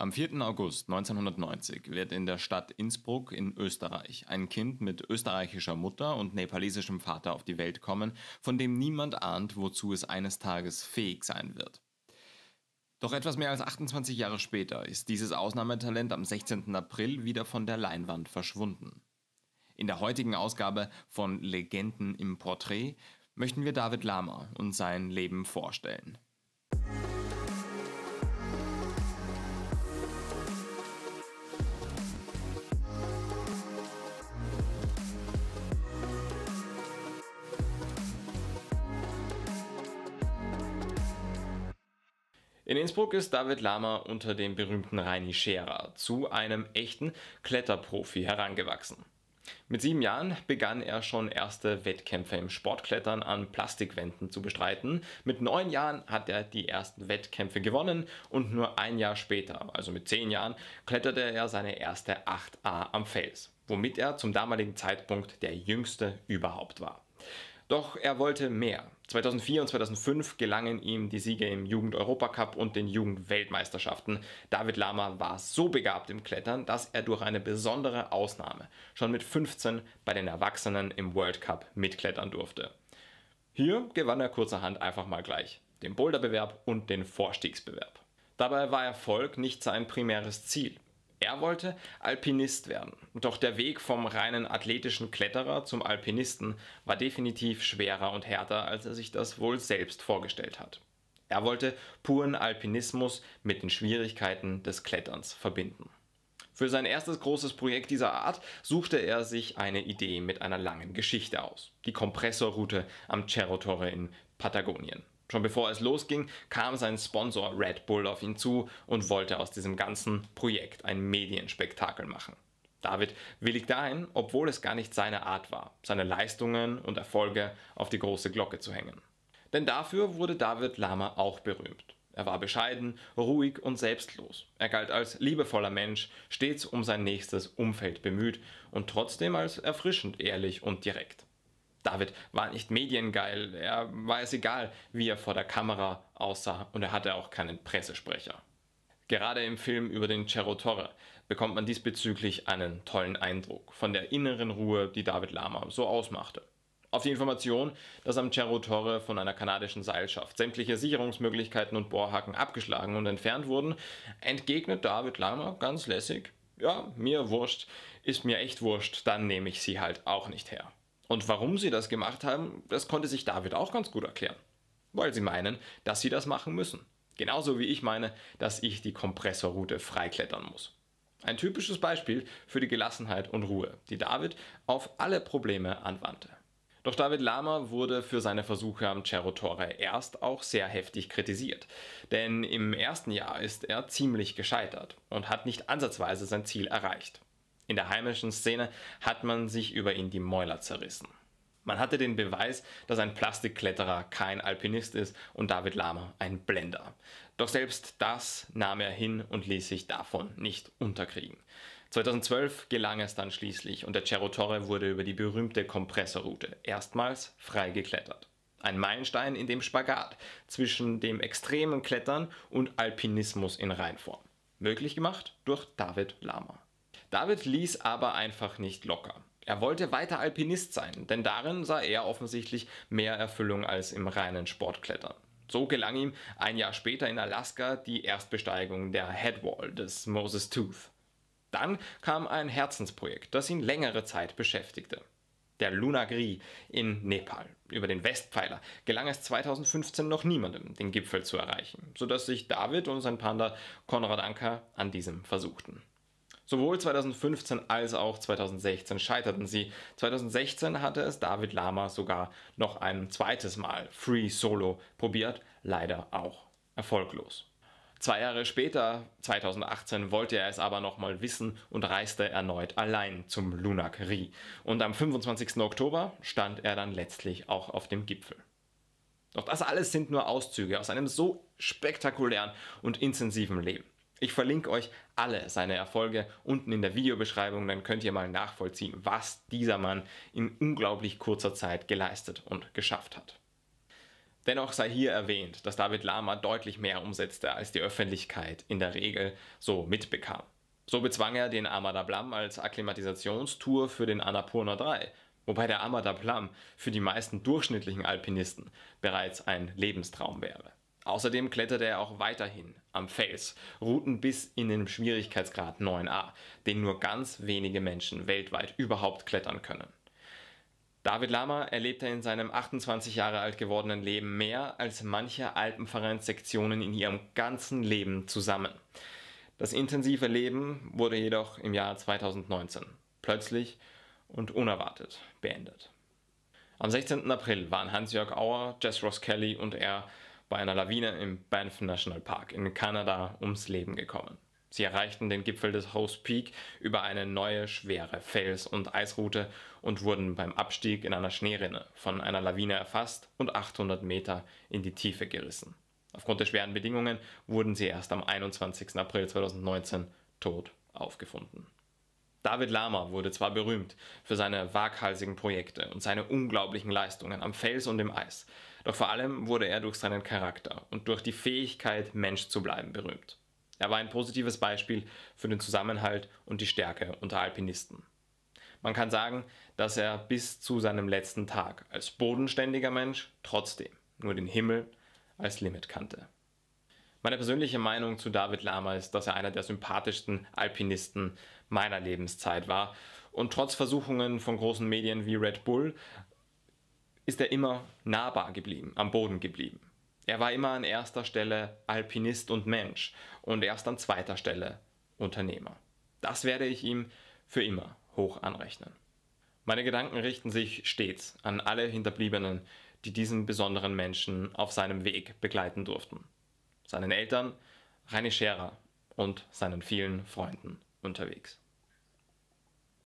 Am 4. August 1990 wird in der Stadt Innsbruck in Österreich ein Kind mit österreichischer Mutter und nepalesischem Vater auf die Welt kommen, von dem niemand ahnt, wozu es eines Tages fähig sein wird. Doch etwas mehr als 28 Jahre später ist dieses Ausnahmetalent am 16. April wieder von der Leinwand verschwunden. In der heutigen Ausgabe von Legenden im Porträt möchten wir David Lama und sein Leben vorstellen. In Innsbruck ist David Lama unter dem berühmten Reini Scherer zu einem echten Kletterprofi herangewachsen. Mit sieben Jahren begann er schon erste Wettkämpfe im Sportklettern an Plastikwänden zu bestreiten. Mit neun Jahren hat er die ersten Wettkämpfe gewonnen und nur ein Jahr später, also mit zehn Jahren, kletterte er seine erste 8a am Fels, womit er zum damaligen Zeitpunkt der jüngste überhaupt war. Doch er wollte mehr. 2004 und 2005 gelangen ihm die Siege im Jugend-Europacup und den Jugend-Weltmeisterschaften. David Lama war so begabt im Klettern, dass er durch eine besondere Ausnahme schon mit 15 bei den Erwachsenen im World Cup mitklettern durfte. Hier gewann er kurzerhand einfach mal gleich den Boulderbewerb und den Vorstiegsbewerb. Dabei war Erfolg nicht sein primäres Ziel. Er wollte Alpinist werden, doch der Weg vom reinen athletischen Kletterer zum Alpinisten war definitiv schwerer und härter, als er sich das wohl selbst vorgestellt hat. Er wollte puren Alpinismus mit den Schwierigkeiten des Kletterns verbinden. Für sein erstes großes Projekt dieser Art suchte er sich eine Idee mit einer langen Geschichte aus, die Kompressorroute am Cerro Torre in Patagonien. Schon bevor es losging, kam sein Sponsor Red Bull auf ihn zu und wollte aus diesem ganzen Projekt ein Medienspektakel machen. David willigt dahin, obwohl es gar nicht seine Art war, seine Leistungen und Erfolge auf die große Glocke zu hängen. Denn dafür wurde David Lama auch berühmt. Er war bescheiden, ruhig und selbstlos. Er galt als liebevoller Mensch, stets um sein nächstes Umfeld bemüht und trotzdem als erfrischend ehrlich und direkt. David war nicht mediengeil, er war es egal, wie er vor der Kamera aussah und er hatte auch keinen Pressesprecher. Gerade im Film über den Cerro Torre bekommt man diesbezüglich einen tollen Eindruck von der inneren Ruhe, die David Lama so ausmachte. Auf die Information, dass am Cerro Torre von einer kanadischen Seilschaft sämtliche Sicherungsmöglichkeiten und Bohrhaken abgeschlagen und entfernt wurden, entgegnet David Lama ganz lässig, ja, mir wurscht, ist mir echt wurscht, dann nehme ich sie halt auch nicht her. Und warum sie das gemacht haben, das konnte sich David auch ganz gut erklären. Weil sie meinen, dass sie das machen müssen. Genauso wie ich meine, dass ich die Kompressorroute freiklettern muss. Ein typisches Beispiel für die Gelassenheit und Ruhe, die David auf alle Probleme anwandte. Doch David Lama wurde für seine Versuche am Cerro Torre erst auch sehr heftig kritisiert. Denn im ersten Jahr ist er ziemlich gescheitert und hat nicht ansatzweise sein Ziel erreicht. In der heimischen Szene hat man sich über ihn die Mäuler zerrissen. Man hatte den Beweis, dass ein Plastikkletterer kein Alpinist ist und David Lama ein Blender. Doch selbst das nahm er hin und ließ sich davon nicht unterkriegen. 2012 gelang es dann schließlich und der Cerro Torre wurde über die berühmte Kompressorroute erstmals frei geklettert. Ein Meilenstein in dem Spagat zwischen dem extremen Klettern und Alpinismus in Reinform. Möglich gemacht durch David Lama. David ließ aber einfach nicht locker. Er wollte weiter Alpinist sein, denn darin sah er offensichtlich mehr Erfüllung als im reinen Sportklettern. So gelang ihm ein Jahr später in Alaska die Erstbesteigung der Headwall des Moses Tooth. Dann kam ein Herzensprojekt, das ihn längere Zeit beschäftigte. Der Lunagri in Nepal. Über den Westpfeiler gelang es 2015 noch niemandem, den Gipfel zu erreichen, sodass sich David und sein Panda Konrad Anker an diesem versuchten. Sowohl 2015 als auch 2016 scheiterten sie. 2016 hatte es David Lama sogar noch ein zweites Mal Free Solo probiert, leider auch erfolglos. Zwei Jahre später, 2018, wollte er es aber nochmal wissen und reiste erneut allein zum Lunak Ri. Und am 25. Oktober stand er dann letztlich auch auf dem Gipfel. Doch das alles sind nur Auszüge aus einem so spektakulären und intensiven Leben. Ich verlinke euch alle seine Erfolge unten in der Videobeschreibung, dann könnt ihr mal nachvollziehen, was dieser Mann in unglaublich kurzer Zeit geleistet und geschafft hat. Dennoch sei hier erwähnt, dass David Lama deutlich mehr umsetzte, als die Öffentlichkeit in der Regel so mitbekam. So bezwang er den Amadablam als Akklimatisationstour für den Annapurna 3, wobei der Amadablam für die meisten durchschnittlichen Alpinisten bereits ein Lebenstraum wäre. Außerdem kletterte er auch weiterhin am Fels, Routen bis in den Schwierigkeitsgrad 9a, den nur ganz wenige Menschen weltweit überhaupt klettern können. David Lama erlebte in seinem 28 Jahre alt gewordenen Leben mehr als manche Alpenvereinssektionen in ihrem ganzen Leben zusammen. Das intensive Leben wurde jedoch im Jahr 2019 plötzlich und unerwartet beendet. Am 16. April waren Hans-Jörg Auer, Jess Ross Kelly und er bei einer Lawine im Banff National Park in Kanada ums Leben gekommen. Sie erreichten den Gipfel des Hose Peak über eine neue schwere Fels- und Eisroute und wurden beim Abstieg in einer Schneerinne von einer Lawine erfasst und 800 Meter in die Tiefe gerissen. Aufgrund der schweren Bedingungen wurden sie erst am 21. April 2019 tot aufgefunden. David Lama wurde zwar berühmt für seine waghalsigen Projekte und seine unglaublichen Leistungen am Fels und im Eis, doch vor allem wurde er durch seinen Charakter und durch die Fähigkeit, Mensch zu bleiben, berühmt. Er war ein positives Beispiel für den Zusammenhalt und die Stärke unter Alpinisten. Man kann sagen, dass er bis zu seinem letzten Tag als bodenständiger Mensch trotzdem nur den Himmel als Limit kannte. Meine persönliche Meinung zu David Lama ist, dass er einer der sympathischsten Alpinisten meiner Lebenszeit war und trotz Versuchungen von großen Medien wie Red Bull ist er immer nahbar geblieben, am Boden geblieben. Er war immer an erster Stelle Alpinist und Mensch und erst an zweiter Stelle Unternehmer. Das werde ich ihm für immer hoch anrechnen. Meine Gedanken richten sich stets an alle Hinterbliebenen, die diesen besonderen Menschen auf seinem Weg begleiten durften. Seinen Eltern, Reini Scherer und seinen vielen Freunden unterwegs.